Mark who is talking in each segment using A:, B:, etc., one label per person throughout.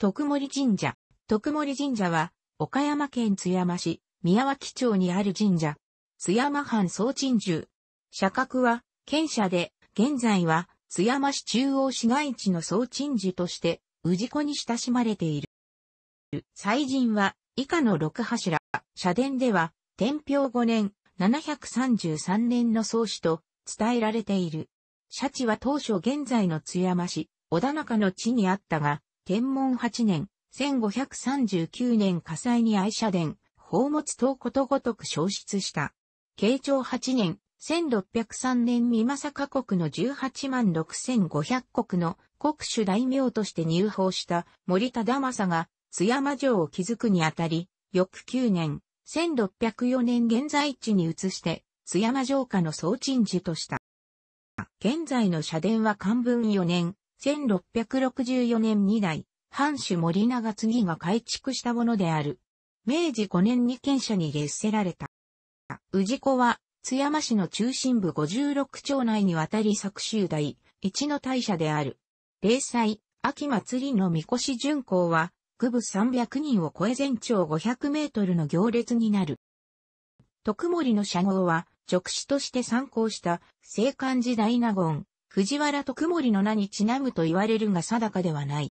A: 徳森神社。徳森神社は、岡山県津山市、宮脇町にある神社。津山藩総鎮守。社格は、県社で、現在は、津山市中央市街地の総鎮守として、氏子に親しまれている。祭神は、以下の六柱。社殿では、天平五年、733年の創始と伝えられている。社地は当初現在の津山市、小田中の地にあったが、天文8年、1539年火災に愛車殿、宝物等ことごとく消失した。慶長8年、1603年三政国の18万6500国の国主大名として入法した森田田正が津山城を築くにあたり、翌9年、1604年現在地に移して、津山城下の総鎮守とした。現在の社殿は漢文4年、1664年2代、藩主森長次が改築したものである。明治5年に県舎に列せられた。治子は、津山市の中心部56町内にわたり作州台、一の大社である。霊祭、秋祭りの神輿巡行は、区部300人を超え全長500メートルの行列になる。徳森の社号は、直視として参考した、青函時代納言、藤原徳盛の名にちなむと言われるが定かではない。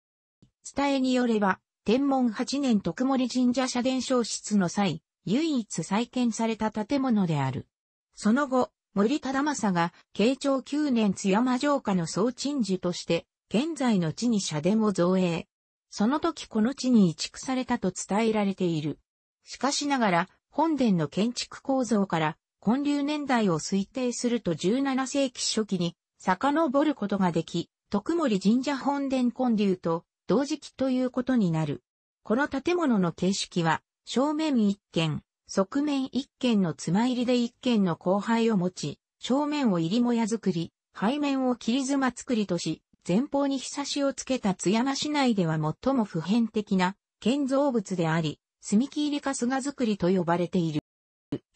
A: 伝えによれば、天文8年徳盛神社社殿消失の際、唯一再建された建物である。その後、森忠政が、慶長9年津山城下の総鎮守として、現在の地に社殿を造営。その時この地に移築されたと伝えられている。しかしながら、本殿の建築構造から、建立年代を推定すると17世紀初期に、遡ることができ、徳森神社本殿建立と同時期ということになる。この建物の形式は、正面一軒、側面一軒の妻入りで一軒の後輩を持ち、正面を入りもや作り、背面を切り妻作りとし、前方に日差しをつけた津山市内では最も普遍的な建造物であり、住木入りかが作りと呼ばれている。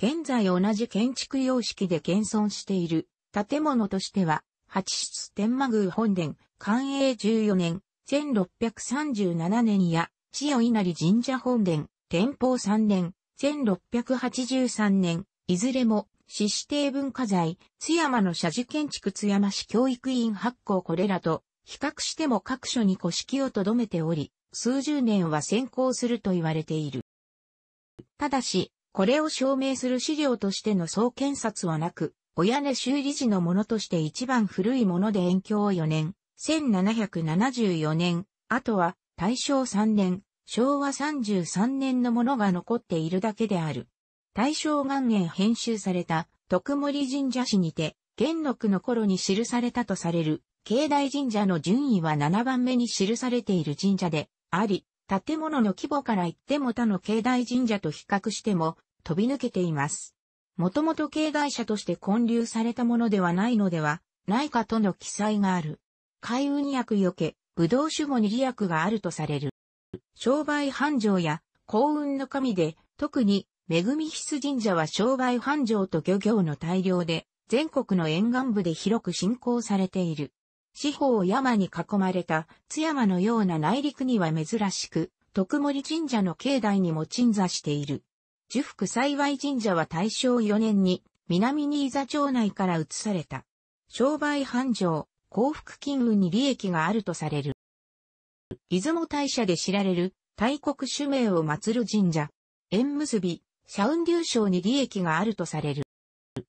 A: 現在同じ建築様式で現存している建物としては八室天満宮本殿、寛永14年、1637年や、千代稲荷神社本殿、天保3年、1683年、いずれも、市指定文化財、津山の社寺建築津山市教育委員発行これらと、比較しても各所に古式を留めており、数十年は先行すると言われている。ただし、これを証明する資料としての総検察はなく、お屋根修理時のものとして一番古いもので延享4年、1774年、あとは大正3年、昭和33年のものが残っているだけである。大正元年編集された徳森神社史にて、元禄の頃に記されたとされる、境内神社の順位は7番目に記されている神社であり、建物の規模から言っても他の境内神社と比較しても飛び抜けています。もともと形骸者として建立されたものではないのではないかとの記載がある。海運薬よけ、武道守護に利益があるとされる。商売繁盛や幸運の神で、特に、恵み必神社は商売繁盛と漁業の大量で、全国の沿岸部で広く信仰されている。四方山に囲まれた津山のような内陸には珍しく、徳森神社の境内にも鎮座している。樹福幸い神社は大正4年に南新座町内から移された。商売繁盛、幸福金運に利益があるとされる。出雲大社で知られる大国主名を祀る神社。縁結び、社運流賞に利益があるとされる。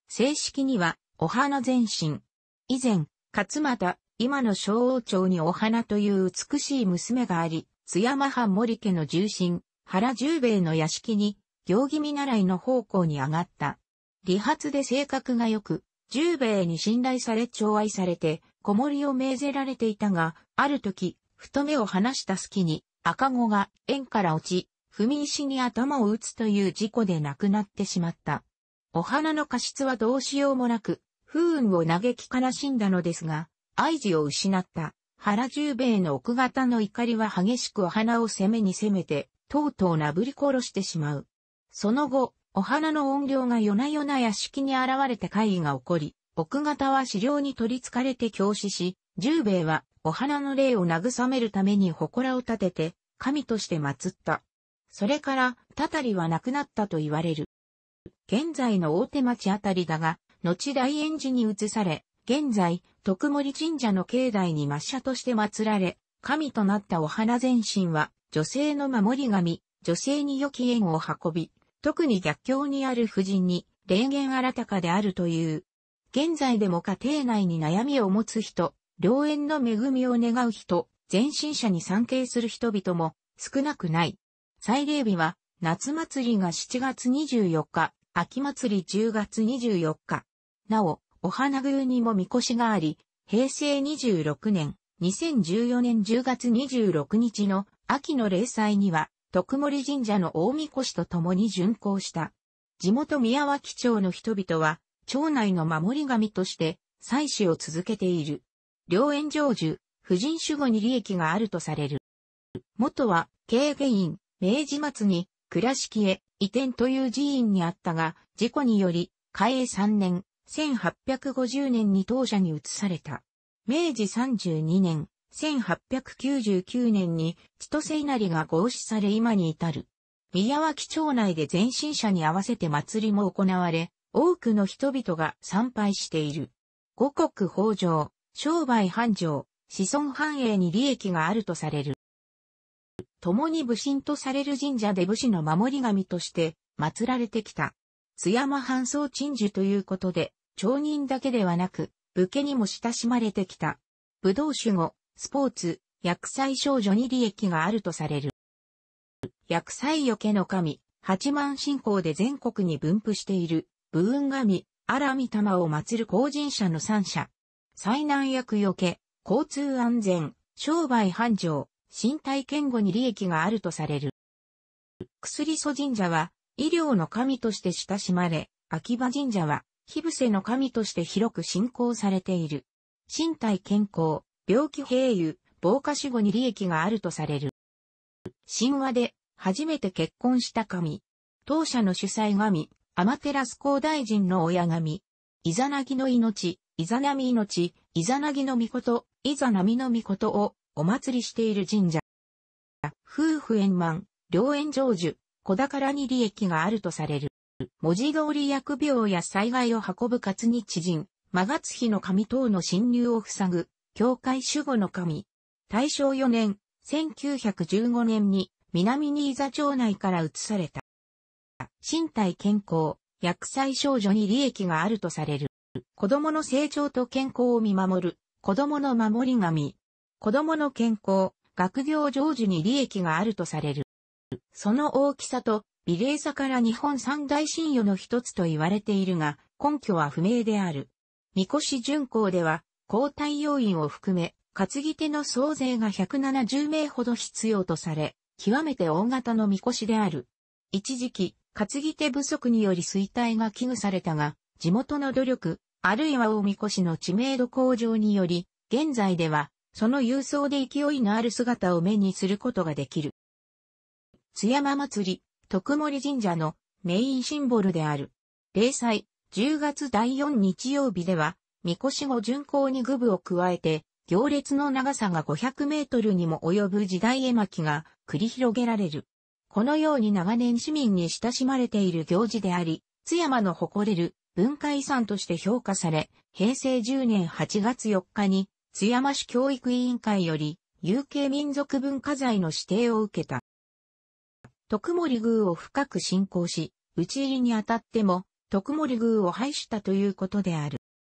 A: 正式には、お花前身。以前、勝又、今の昭王朝にお花という美しい娘があり、津山藩森家の重臣、原十兵衛の屋敷に行儀見習いの方向に上がった。理髪で性格が良く、十兵衛に信頼され寵愛されて、子守を命ぜられていたが、ある時、太目を離した隙に、赤子が縁から落ち、踏み石に頭を打つという事故で亡くなってしまった。お花の過失はどうしようもなく、不運を嘆き悲しんだのですが、愛事を失った。原十兵衛の奥方の怒りは激しくお花を攻めに攻めて、とうとう殴り殺してしまう。その後、お花の怨霊が夜な夜な屋敷に現れて会議が起こり、奥方は資料に取り憑かれて教師し、十兵衛はお花の霊を慰めるために祠を建てて、神として祀った。それから、たたりは亡くなったと言われる。現在の大手町あたりだが、後大円寺に移され、現在、徳森神社の境内に抹茶として祀られ、神となったお花全身は、女性の守り神、女性に良き縁を運び、特に逆境にある夫人に、霊言新たかであるという。現在でも家庭内に悩みを持つ人、良縁の恵みを願う人、前進者に参詣する人々も少なくない。祭礼日は、夏祭りが7月24日、秋祭り10月24日。なお、お花宮にもみこしがあり、平成26年、2014年10月26日の秋の霊祭には、徳森神社の大神輿と共に巡行した。地元宮脇町の人々は、町内の守り神として、祭祀を続けている。良縁成就、婦人守護に利益があるとされる。元は、経営院、明治末に、倉敷へ移転という寺院にあったが、事故により、開営3年、1850年に当社に移された。明治32年、1899年に千歳稲荷が合祀され今に至る。宮脇町内で前進者に合わせて祭りも行われ、多くの人々が参拝している。五穀豊穣、商売繁盛、子孫繁栄に利益があるとされる。共に武神とされる神社で武士の守り神として祀られてきた。津山半総鎮守ということで、町人だけではなく、武家にも親しまれてきた。武道守護、スポーツ、薬剤少女に利益があるとされる。薬剤よけの神、八幡信仰で全国に分布している、武運神、荒御玉を祀る後人者の三者。災難薬よけ、交通安全、商売繁盛、身体健護に利益があるとされる。薬祖神社は、医療の神として親しまれ、秋葉神社は、火伏せの神として広く信仰されている。身体健康、病気併誘、防火守護に利益があるとされる。神話で、初めて結婚した神。当社の主催神、アマテラス高大臣の親神。イザナギの命、イザナミ命、イザナギの御事、イザナミの御事をお祭りしている神社。夫婦円満、良縁成就、子宝に利益があるとされる。文字通り薬病や災害を運ぶ活知人、魔月日の神等の侵入を塞ぐ、教会守護の神。大正4年、1915年に南新座町内から移された。身体健康、薬剤少女に利益があるとされる。子供の成長と健康を見守る。子供の守り神。子供の健康、学業成就に利益があるとされる。その大きさと美麗さから日本三大神与の一つと言われているが、根拠は不明である。三越巡行では、交代要員を含め、担ぎ手の総勢が170名ほど必要とされ、極めて大型の御こしである。一時期、担ぎ手不足により衰退が危惧されたが、地元の努力、あるいは大御こしの知名度向上により、現在では、その郵送で勢いのある姿を目にすることができる。津山祭、り、徳森神社のメインシンボルである。例祭、10月第4日曜日では、みこしを巡行に具部を加えて、行列の長さが500メートルにも及ぶ時代絵巻が繰り広げられる。このように長年市民に親しまれている行事であり、津山の誇れる文化遺産として評価され、平成10年8月4日に津山市教育委員会より有形民族文化財の指定を受けた。徳森宮を深く信仰し、討ち入りにあたっても、徳森宮を廃したということである。